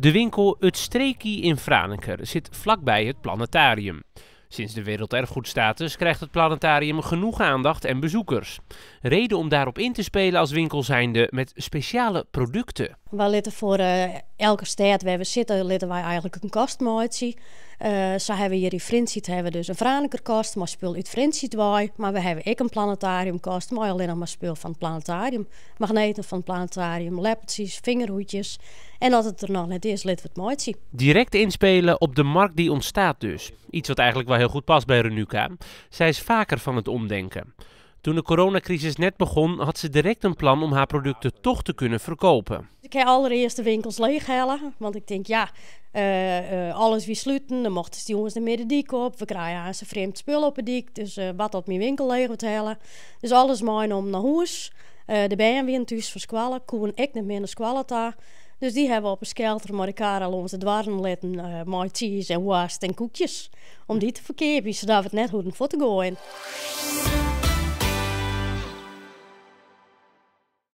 De winkel Het Streekie in Franeker zit vlakbij het planetarium. Sinds de werelderfgoedstatus krijgt het planetarium genoeg aandacht en bezoekers. Reden om daarop in te spelen als winkel zijnde met speciale producten. We litten voor eh, elke stad waar we zitten, litten wij eigenlijk een kast eh, zo hebben hebben hier in Frinsiet hebben dus een Vranikerkast, maar speel uit Frinsiet waai. Maar we hebben ook een planetariumkast, maar alleen nog maar spul van het planetarium. Magneten van het planetarium, lepeltjes, vingerhoedjes. En als het er nog net is, let wat mooi zien. Direct inspelen op de markt die ontstaat dus. Iets wat eigenlijk wel heel goed past bij Renuka. Zij is vaker van het omdenken. Toen de coronacrisis net begon, had ze direct een plan om haar producten toch te kunnen verkopen. Ik ga allereerst de winkels leeghalen, want ik denk ja, eh, eh, alles wie sluiten. Dan mochten die jongens de midden op. We krijgen ze vreemd spul op de dik, dus eh, wat op mijn winkel leeg te halen. Dus alles mooi om naar huis. de bijen weer thuis voor squallen, koen ik niet meer naar Dus die hebben we op een skelter met elkaar al onze dwarren letten, cheese en worst en koekjes. Om die te verkopen, zodat we het net goed voor te gooien.